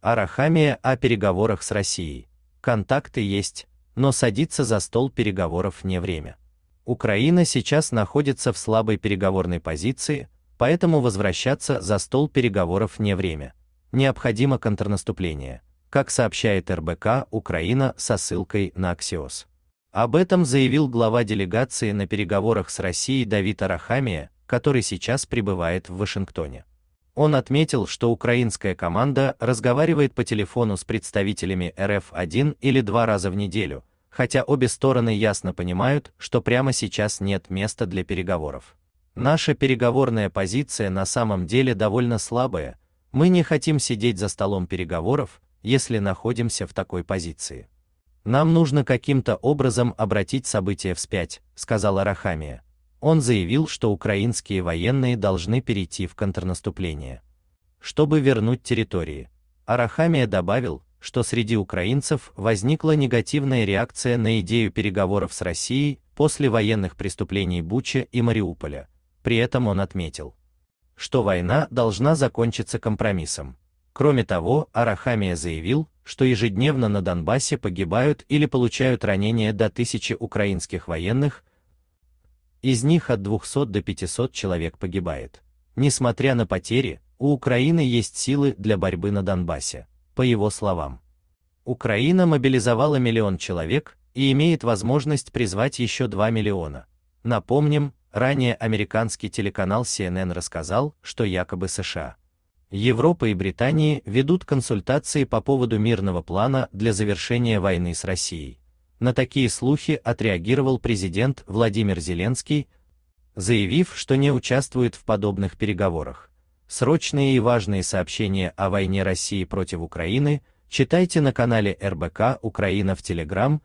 Арахамия о переговорах с Россией. Контакты есть, но садиться за стол переговоров не время. Украина сейчас находится в слабой переговорной позиции, поэтому возвращаться за стол переговоров не время. Необходимо контрнаступление, как сообщает РБК Украина со ссылкой на Axios. Об этом заявил глава делегации на переговорах с Россией Давид Арахамия, который сейчас пребывает в Вашингтоне. Он отметил, что украинская команда разговаривает по телефону с представителями РФ один или два раза в неделю, хотя обе стороны ясно понимают, что прямо сейчас нет места для переговоров. Наша переговорная позиция на самом деле довольно слабая, мы не хотим сидеть за столом переговоров, если находимся в такой позиции. Нам нужно каким-то образом обратить события вспять, сказала Рахамия. Он заявил, что украинские военные должны перейти в контрнаступление, чтобы вернуть территории. Арахамия добавил, что среди украинцев возникла негативная реакция на идею переговоров с Россией после военных преступлений Буча и Мариуполя. При этом он отметил, что война должна закончиться компромиссом. Кроме того, Арахамия заявил, что ежедневно на Донбассе погибают или получают ранения до тысячи украинских военных, из них от 200 до 500 человек погибает. Несмотря на потери, у Украины есть силы для борьбы на Донбассе, по его словам. Украина мобилизовала миллион человек и имеет возможность призвать еще 2 миллиона. Напомним, ранее американский телеканал CNN рассказал, что якобы США, Европа и Британия ведут консультации по поводу мирного плана для завершения войны с Россией. На такие слухи отреагировал президент Владимир Зеленский, заявив, что не участвует в подобных переговорах. Срочные и важные сообщения о войне России против Украины читайте на канале РБК Украина в Телеграм,